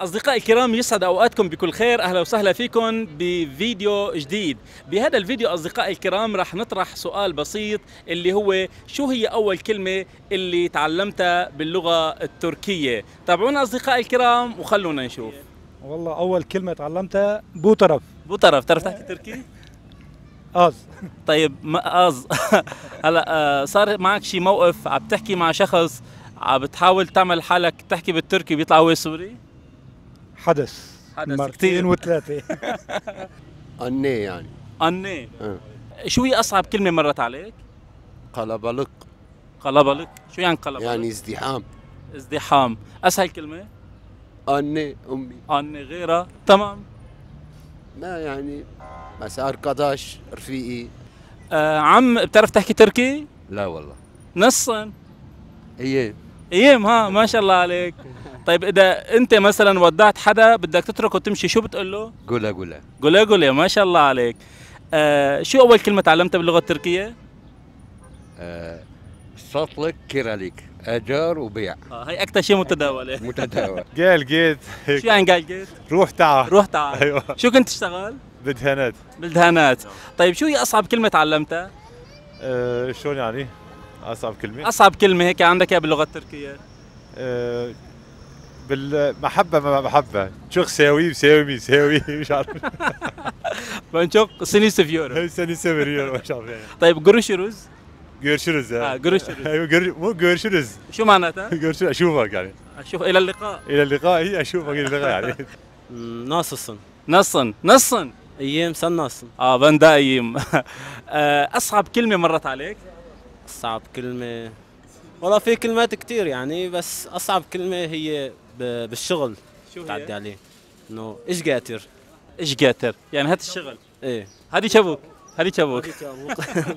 أصدقائي الكرام يسعد أوقاتكم بكل خير أهلا وسهلا فيكم بفيديو جديد بهذا الفيديو أصدقائي الكرام رح نطرح سؤال بسيط اللي هو شو هي أول كلمة اللي تعلمتها باللغة التركية تابعونا أصدقائي الكرام وخلونا نشوف والله أول كلمة تعلمتها بو طرف تعرف تحكي تركي؟ أز طيب ما هلا آه، صار معك شي موقف عم تحكي مع شخص عم بتحاول تعمل حالك تحكي بالتركي بيطلع هو سوري؟ حدث حدث مرتين وثلاثة أني يعني أني آه. شو هي أصعب كلمة مرت عليك؟ قلبلق قلبلق شو يعني قلبلق؟ يعني ازدحام ازدحام أسهل كلمة؟ أني أمي أني غيرها تمام ما يعني مسار قداش رفيقي آه عم بتعرف تحكي تركي؟ لا والله نصا ايه ايام ها ما شاء الله عليك طيب اذا انت مثلا ودعت حدا بدك تتركه وتمشي شو بتقول له؟ قولا قولا قولا قولا ما شاء الله عليك آه شو اول كلمه تعلمتها باللغه التركيه؟ آه سطلك كيراليك اجار وبيع اه هي اكثر شيء متداول متداول قال جيت شو يعني قال جيت؟ روح تعال روح تعال ايوه شو كنت تشتغل؟ بالدهانات بالدهانات طيب شو هي اصعب كلمه تعلمتها؟ آه شلون يعني؟ اصعب كلمه اصعب كلمه هيك عندك اياها باللغه التركيه أه بالمحبه ما محبه çok ساوي sevmi sevi مش عارف ben سني سفيور سني سفيور مش عارف طيب görüşürüz görüşürüz اه Ha, آه، görüşürüz. ايوه مو رز شو معناتها؟ قرش اشوفك يعني. اشوف الى اللقاء. الى اللقاء هي اشوفك الى اللقاء يعني. ناصصن. نصن نصن. ايام سن اه بندا ايام. آه، اصعب كلمه مرت عليك؟ أصعب كلمة والله في كلمات كثير يعني بس أصعب كلمة هي بالشغل شو تعدي عليه إنه إيش قاتر إيش قاتر يعني هات الشغل إيه هذي شبوك هذي شبوك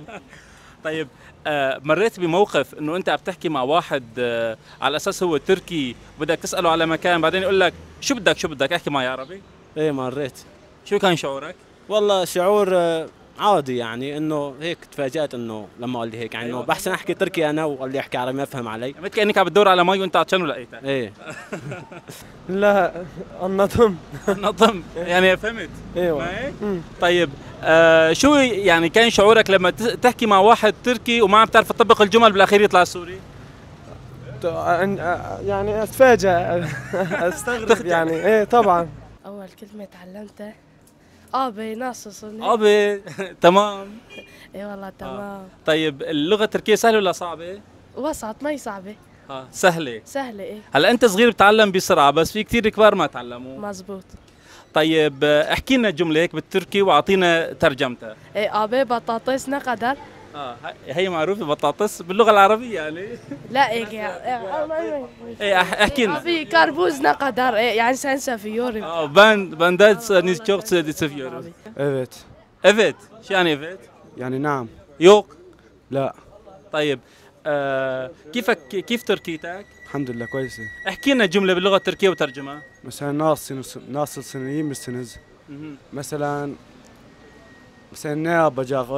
طيب آه، مريت بموقف انه انت عم تحكي مع واحد آه، على اساس هو تركي بدك تساله على مكان بعدين يقول لك شو بدك شو بدك احكي معي عربي ايه مريت شو كان شعورك والله شعور آه، عادي يعني انه هيك تفاجات انه لما قال لي هيك يعني انه أيوة. بحسن احكي تركي انا وقال لي احكي عربي ما فهم علي يعني مثل كانك عم بتدور على مي وانت عطشان ولقيتها ايه لا النظم النظم يعني فهمت ايوه طيب آه شو يعني كان شعورك لما تحكي مع واحد تركي وما عم تعرف تطبق الجمل بالاخير يطلع سوري؟ يعني اتفاجئ استغرب يعني ايه طبعا اول كلمه تعلمتها ابي ناصر صنع ابي تمام اي والله آه. تمام آه. طيب اللغه التركيه سهله ولا صعبه؟ وسط ما هي صعبه اه سهله سهله ايه هلا انت صغير بتعلم بسرعه بس في كثير كبار ما تعلموا مزبوط طيب آه، احكي لنا جمله هيك بالتركي واعطينا ترجمتها ايه ابي بطاطس نقدر اه هي معروفه بطاطس باللغه العربيه يعني لا هيك ايه احكي لنا في كربوز نقدر إيه، يعني سنسا في اه بان باندات نيتشوك سديت في يوري ايفيت شو يعني ايفيت؟ يعني نعم يوك لا طيب آه، كيفك كيف تركيتك؟ الحمد لله كويسة احكي لنا جملة باللغة التركية وترجمها مثلا ناس ناس سنين بالسنز مثلا مثلا نابا جاغ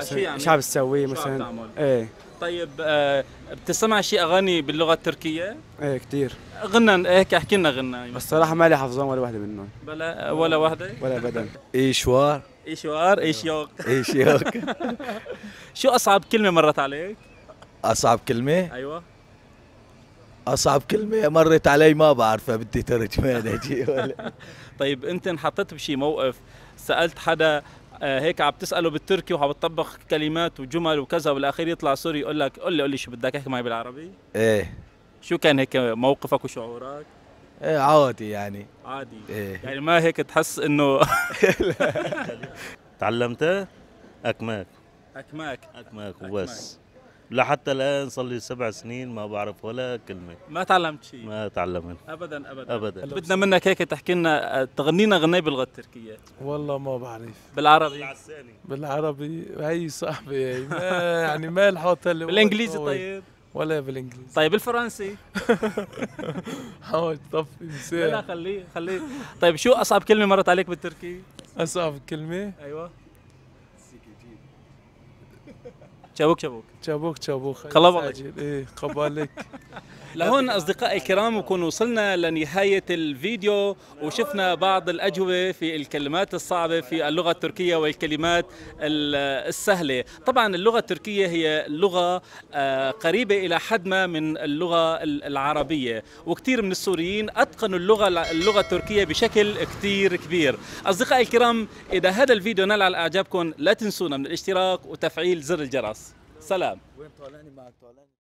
شو عم تسوي مثلا يعني ايه طيب آه بتسمع شيء اغاني باللغه التركيه؟ ايه كثير غنى إيه، هيك احكي لنا غنى بس الصراحه مالي حفظان ولا وحده منهم بلا ولا وحده؟ ولا ابدا ايشوار ايشوار ايشيوك ايشيوك شو اصعب كلمه مرت عليك؟ اصعب كلمه؟ ايوه اصعب كلمه مرت علي ما بعرفها بدي ترجمانها ولا طيب انت انحطيت بشي موقف سالت حدا آه، هيك عم تساله بالتركي وعم بتطبخ كلمات وجمل وكذا وبالاخير يطلع سوري يقول لك قل لي قل لي شو بدك احكي معي بالعربي ايه شو كان هيك موقفك وشعورك ايه عادي يعني عادي ايه يعني ما هيك تحس انه تعلمتها اكماك اكماك اكماك وبس لحتى الان صار لي سبع سنين ما بعرف ولا كلمه ما تعلمت شيء ما تعلمت ابدا ابدا ابدا بدنا منك هيك تحكي لنا تغنينا غنية باللغه التركيه والله ما بعرف بالعربي بالعربي هي صاحبي هي ما يعني ما الحاطه اللي بالانجليزي طيب ولا بالانجليزي طيب الفرنسي حاول طفي لا لا خليه خليه طيب شو اصعب كلمه مرت عليك بالتركي اصعب كلمه ايوه تشابوك تشابوك تشابوك تشابوك خلاص بالك ايه قبالك لهون أصدقائي الكرام بكون وصلنا لنهاية الفيديو وشفنا بعض الأجوبة في الكلمات الصعبة في اللغة التركية والكلمات السهلة طبعا اللغة التركية هي لغة آه، قريبة إلى حد ما من اللغة العربية وكثير من السوريين أتقنوا اللغة اللغة التركية بشكل كثير كبير أصدقائي الكرام إذا هذا الفيديو نال على إعجابكم لا تنسونا من الاشتراك وتفعيل زر الجرس سلام وين طالعني معك طالعني